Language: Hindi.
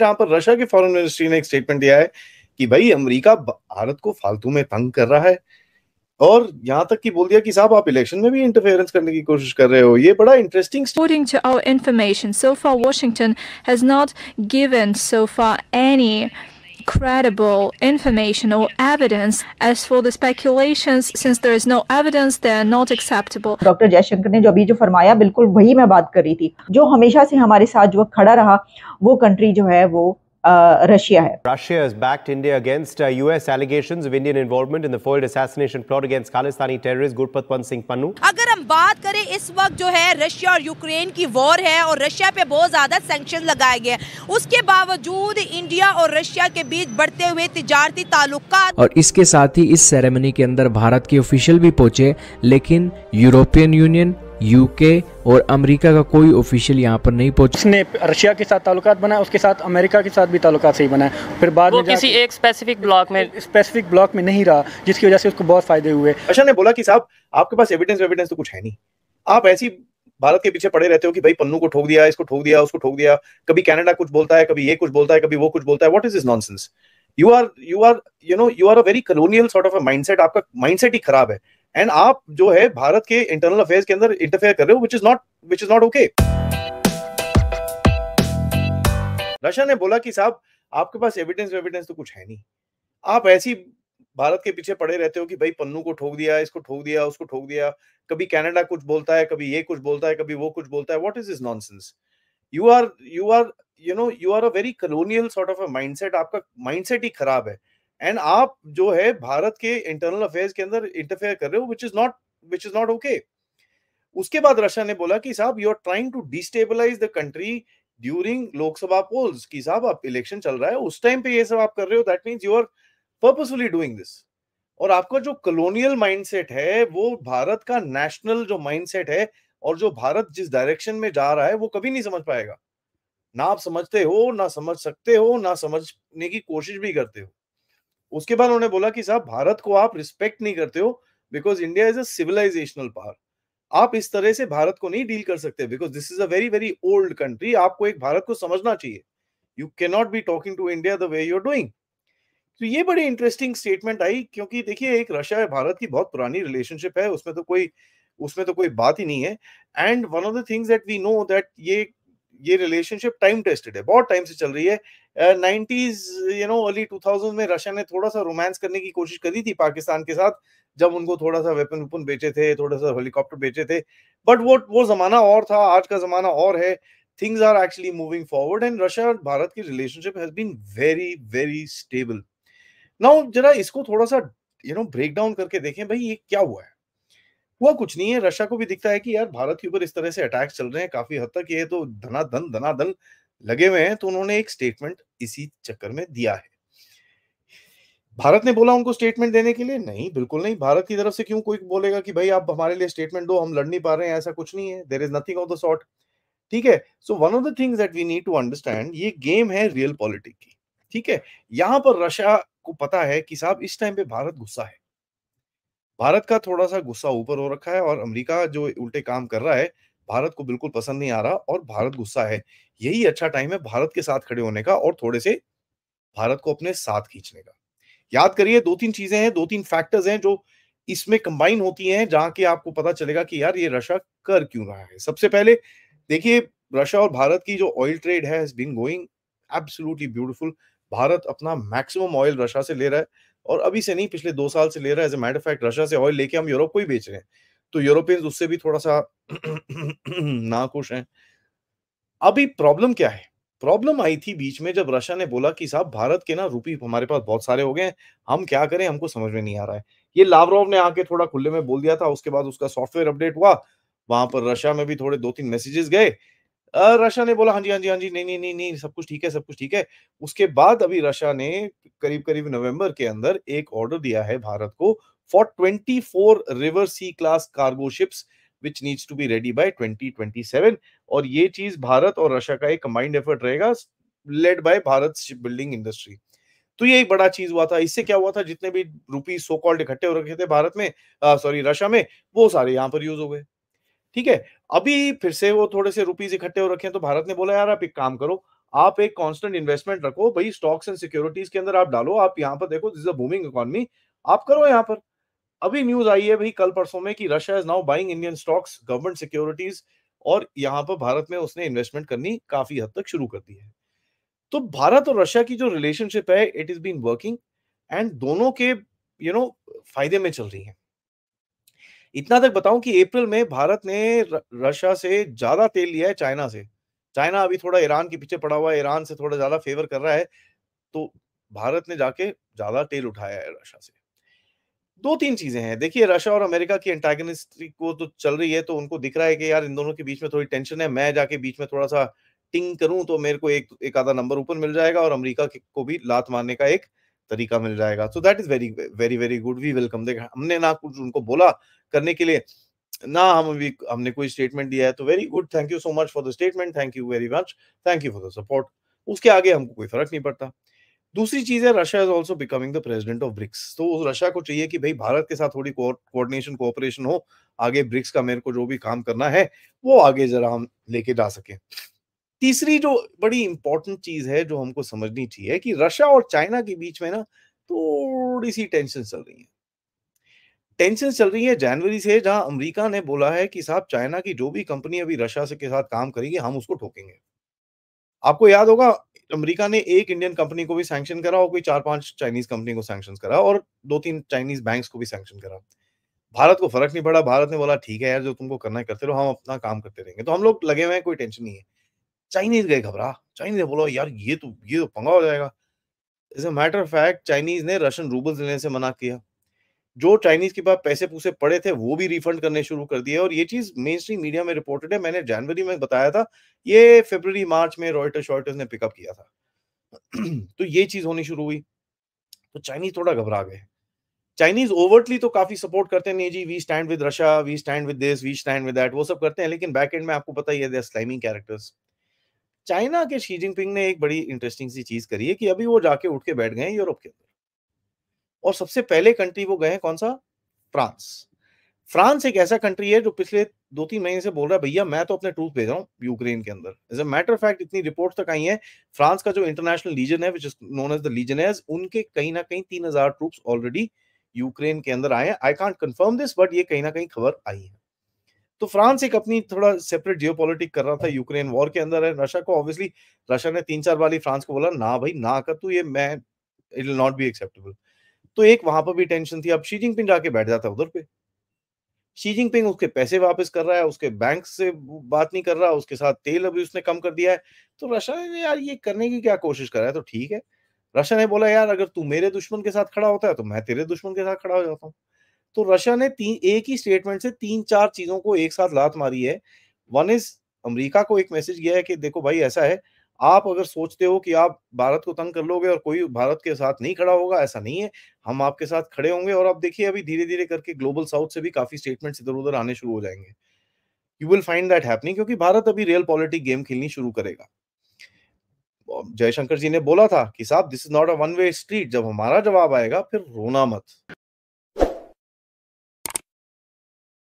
जहां पर रशिया के फॉरेन मिनिस्ट्री ने एक स्टेटमेंट दिया है कि भाई अमेरिका भारत को फालतू में तंग कर रहा है और यहाँ तक कि बोल दिया कि साहब आप इलेक्शन में भी इंटरफेरेंस करने की कोशिश कर रहे हो ये बड़ा interesting storing to our information so far Washington has not given so far any credible information or evidence. As for the speculations, since there is no evidence, they are not acceptable. Doctor Jaishankar ने जो अभी जो फरमाया बिल्कुल वही मैं बात कर रही थी जो हमेशा से हमारे साथ जो खड़ा रहा वो कंट्री जो है वो रशिया uh, है और रशिया पे बहुत ज्यादा सैंक्शन लगाए गए उसके बावजूद इंडिया और रशिया के बीच बढ़ते हुए तिजारती ताल्लुक और इसके साथ ही इस सेरेमनी के अंदर भारत के ऑफिशियल भी पहुंचे लेकिन यूरोपियन यूनियन यूके और अमेरिका का कोई ऑफिशियल यहाँ पर नहीं पहुंचा उसने रशिया के साथ ताल्लुक बनाए उसके साथ अमेरिका के साथ भी ताल्लुक सही बनाए फिर बाद में किसी एक स्पेसिफिक ब्लॉक में स्पेसिफिक ब्लॉक में नहीं रहा जिसकी वजह से उसको बहुत फायदे हुए रशिया ने बोला कि साहब आपके पास एविडेंस एविडेंस तो कुछ है नहीं आप ऐसी भारत के पीछे पड़े रहते हो कि भाई पन्नू को ठोक दिया इसको ठोक दिया उसको ठोक दिया कभी कनाडा कुछ बोलता है कभी ये कुछ बोलता है कभी वो कुछ बोलता है what is this nonsense you are you are you know you are a very colonial sort of a mindset आपका माइंडसेट ही खराब है एंड आप जो है भारत के इंटरनल अफेयर्स के अंदर इंटरफेयर कर रहे हो which is not which is not okay Russia ने बोला कि साहब आपके पास एविडेंस एविडेंस तो, तो कुछ है नहीं आप ऐसी भारत के पीछे पड़े रहते हो कि भाई पन्नू को ठोक दिया इसको ठोक दिया उसको ठोक दिया कभी कनाडा कुछ बोलता है कभी ये कुछ बोलता है कभी वो कुछ बोलता है what is this nonsense you are you are you know you are a very colonial sort of a mindset आपका माइंडसेट ही खराब है एंड आप जो है भारत के इंटरनल अफेयर्स के अंदर इंटरफेयर कर रहे हो which is not which is not okay उसके बाद रशिया ने बोला कि साहब you are trying to destabilize the country during Lok Sabha polls कि साहब आप इलेक्शन चल रहा है उस टाइम पे ये सब आप कर रहे हो that means you are purposefully doing this और आपका जो कॉलोनियल माइंडसेट है वो भारत का नेशनल जो माइंडसेट है और जो भारत जिस डायरेक्शन में जा रहा है वो कभी नहीं समझ पाएगा ना आप समझते हो ना समझ सकते हो ना समझने की कोशिश भी करते हो उसके बाद उन्होंने बोला कि साहब भारत को आप रिस्पेक्ट नहीं करते हो because India is a civilizational power आप इस तरह से भारत को नहीं डील कर सकते because this is a very very old country आपको एक भारत को समझना चाहिए you can not be talking to India the way you are doing तो ये बड़ी इंटरेस्टिंग स्टेटमेंट आई क्योंकि देखिए एक रशिया है भारत की बहुत पुरानी रिलेशनशिप है उसमें तो कोई उसमें तो कोई बात ही नहीं है and one of the things that we know that ये ये रिलेशनशिप टाइम टेस्टेड है बहुत टाइम से चल रही है nineties you know early two thousand में रशिया ने थोड़ा सा रोमांस करने की कोशिश करी थी पाकिस्तान के साथ जब उनको थोड़ा सा वेपन वेपन बेचे थे थोड़ा सा हेलीकॉप्टर बेचे थे बट वो वो जमाना और था आज का जमाना और है things are actually moving forward and Russia और भारत की relationship has been very very stable now जरा इसको थोड़ा सा यू नो ब्रेक डाउन करके देखें भाई ये क्या हुआ है हुआ कुछ नहीं है रशिया को भी दिखता है कि यार भारत के ऊपर इस तरह से अटैक चल रहे हैं काफी हद तक ये तो धनाधन धनाधन लगे हुए हैं तो उन्होंने एक स्टेटमेंट इसी चक्कर में दिया है भारत ने बोला उनको स्टेटमेंट देने के लिए नहीं बिल्कुल नहीं भारत की तरफ से क्यों कोई बोलेगा कि भाई आप हमारे लिए स्टेटमेंट दो हम लड़ नहीं पा रहे हैं ऐसा कुछ नहीं है there is nothing of the sort ठीक है so one of the things that we need to understand ये गेम है रियल पॉलिटिक की ठीक है यहां पर रशिया को पता है कि साहब इस टाइम पे भारत गुस्सा है भारत का थोड़ा सा गुस्सा ऊपर हो रखा है और अमेरिका जो उल्टे काम कर रहा है भारत को बिल्कुल पसंद नहीं आ रहा और भारत गुस्सा है यही अच्छा टाइम है भारत के साथ खड़े होने का और थोड़े से भारत को अपने साथ खींचने का याद करिए दो तीन चीजें हैं दो तीन फैक्टर्स हैं जो इसमें कंबाइन होती हैं जहां के आपको पता चलेगा कि यार ये रशा कर क्यों रहा है सबसे पहले देखिए रशिया और भारत की जो ऑयल ट्रेड है been going absolutely beautiful Bharat अपना मैक्सिमम ऑयल रशा से ले रहा है और अभी से नहीं पिछले दो साल से ले रहा है as a matter fact Russia से ऑयल लेके हम यूरोप को ही बेच रहे हैं तो यूरोपियंस उससे भी थोड़ा सा नाखुश हैं अभी प्रॉब्लम क्या है प्रॉब्लम आई थी बीच में जब रशिया ने बोला कि साहब भारत के ना रूपी हमारे पास बहुत सारे हो गए हैं हम क्या करें हमको समझ में नहीं आ रहा है ये लावरोव ने आके थोड़ा खुले में बोल दिया था उसके बाद उसका सॉफ्टवेयर अपडेट हुआ वहां पर रशिया में भी थोड़े दो तीन मैसेजेस गए रशिया ने बोला हाँ जी हाँ जी हाँ जी नहीं नहीं नहीं नहीं सब कुछ ठीक है सब कुछ ठीक है उसके बाद अभी रशिया ने करीब करीब नवंबर के अंदर एक ऑर्डर दिया है भारत को for twenty four river sea class cargo ships which needs to be ready by seven और ये चीज भारत और रशिया का एक कंबाइंड एफर्ट रहेगा led by Bharat ship building industry तो ये एक बड़ा चीज हुआ था इससे क्या हुआ था जितने भी रुपीज सो कॉल्ड इकट्ठे हो रखे थे भारत में सॉरी रशिया में वो सारे यहाँ पर यूज हो गए ठीक है अभी फिर से वो थोड़े से रुपीज इकट्ठे हो रखे हैं तो भारत ने बोला यार आप एक काम करो आप एक कांस्टेंट इन्वेस्टमेंट रखो भाई स्टॉक्स एंड सिक्योरिटीज के अंदर आप डालो आप यहाँ पर देखो दिस अ बूमिंग इकोनॉमी आप करो यहाँ पर अभी न्यूज आई है भाई कल परसों में कि Russia is now buying Indian stocks government securities और यहाँ पर भारत में उसने इन्वेस्टमेंट करनी काफी हद तक शुरू कर दी है तो भारत और रशिया की जो रिलेशनशिप है it is been working and दोनों के यू you नो know, फायदे में चल रही है इतना तक बताऊं कि अप्रैल में भारत ने रशिया से ज्यादा तेल लिया है चाइना से चाइना अभी थोड़ा ईरान के पीछे पड़ा हुआ है ईरान से थोड़ा ज्यादा फेवर कर रहा है तो भारत ने जाके ज्यादा तेल उठाया है रशिया से दो तीन चीजें हैं देखिए रशिया और अमेरिका की एंटागनिस्ट्री को तो चल रही है तो उनको दिख रहा है कि यार इन दोनों के बीच में थोड़ी टेंशन है मैं जाके बीच में थोड़ा सा टिंग करूं तो मेरे को एक एक आधा नंबर ऊपर मिल जाएगा और अमेरिका को भी लात मारने का एक तरीका मिल जाएगा so that is very very very good we welcome देख हमने ना कुछ उनको बोला करने के लिए ना हम अभी हमने कोई स्टेटमेंट दिया है तो very good thank you so much for the statement thank you very much thank you for the support उसके आगे हमको कोई फर्क नहीं पड़ता दूसरी चीज है Russia is also becoming the president of BRICS तो रशिया को चाहिए कि भाई भारत के साथ थोड़ी कोऑर्डिनेशन कोऑपरेशन हो आगे ब्रिक्स का मेरे को जो भी काम करना है वो आगे जरा हम लेके जा सकें तीसरी जो बड़ी इंपॉर्टेंट चीज है जो हमको समझनी चाहिए कि रशिया और चाइना के बीच में ना थोड़ी सी टेंशन चल रही है टेंशन चल रही है जनवरी से जहां अमेरिका ने बोला है कि साहब चाइना की जो भी कंपनी अभी रशिया से के साथ काम करेगी हम उसको ठोकेंगे आपको याद होगा अमेरिका ने एक इंडियन कंपनी को भी सैंक्शन करा और कोई चार पांच चाइनीज कंपनी को सैंक्शन करा और दो तीन चाइनीज बैंक्स को भी सैंक्शन करा भारत को फर्क नहीं पड़ा भारत ने बोला ठीक है यार जो तुमको करना है करते रहो हम अपना काम करते रहेंगे तो हम लोग लगे हुए हैं कोई टेंशन नहीं है चाइनीज गए घबरा चाइनीज ने बोला यार ये तो ये तो पंगा हो जाएगा is a matter of fact Chinese ने रशियन रूबल्स लेने से मना किया जो चाइनीज के पास पैसे पूसे पड़े थे वो भी रिफंड करने शुरू कर दिए और ये चीज मेन स्ट्रीम मीडिया में रिपोर्टेड है मैंने जनवरी में बताया था ये फेबर मार्च में रॉयटर्स शॉर्टर्स ने पिकअप किया था तो ये चीज होनी शुरू हुई तो चाइनीज थोड़ा घबरा गए चाइनीज ओवरटली तो काफी सपोर्ट करते हैं नहीं जी we stand with Russia we stand with this we stand with that वो सब करते हैं लेकिन बैक एंड में आपको पता ही है स्लाइमिंग कैरेक्टर्स चाइना के शी जिनपिंग ने एक बड़ी इंटरेस्टिंग सी चीज करी है कि अभी वो जाके उठ के बैठ गए यूरोप के अंदर और सबसे पहले कंट्री वो गए कौन सा फ्रांस फ्रांस एक ऐसा कंट्री है जो पिछले दो तीन महीने से बोल रहा है भैया मैं तो अपने ट्रूप भेज रहा हूँ यूक्रेन के अंदर एज अ मैटर फैक्ट इतनी रिपोर्ट तक आई है फ्रांस का जो इंटरनेशनल लीजन है which is known as the legion है उनके कहीं ना कहीं तीन हजार ट्रूप ऑलरेडी यूक्रेन के अंदर आए हैं I can't confirm this but ये कहीं ना कहीं खबर आई है तो फ्रांस एक अपनी थोड़ा सेपरेट जियो कर रहा था यूक्रेन वॉर के अंदर है रशिया को ऑब्वियसली रशिया ने तीन चार बार ही फ्रांस को बोला ना भाई ना कर तू ये मैं it will not be acceptable तो एक वहां पर भी टेंशन थी अब शी जिनपिंग जाके बैठ जाता उधर पे शी जिनपिंग उसके पैसे वापस कर रहा है उसके बैंक से बात नहीं कर रहा उसके साथ तेल अभी उसने कम कर दिया है तो रशिया ने यार ये करने की क्या कोशिश कर रहा है तो ठीक है रशिया ने बोला यार अगर तू मेरे दुश्मन के साथ खड़ा होता है तो मैं तेरे दुश्मन के साथ खड़ा हो जाता हूँ तो रशिया ने तीन एक ही स्टेटमेंट से तीन चार चीजों को एक साथ लात मारी है वन इज अमेरिका को एक मैसेज गया है कि देखो भाई ऐसा है आप अगर सोचते हो कि आप भारत को तंग कर लोगे और कोई भारत के साथ नहीं खड़ा होगा ऐसा नहीं है हम आपके साथ खड़े होंगे और आप देखिए अभी धीरे धीरे करके ग्लोबल साउथ से भी काफी स्टेटमेंट्स इधर उधर आने शुरू हो जाएंगे you will find that happening क्योंकि भारत अभी रियल पॉलिटिक गेम खेलनी शुरू करेगा जयशंकर जी ने बोला था कि साहब this is not a one way street जब हमारा जवाब आएगा फिर रोना मत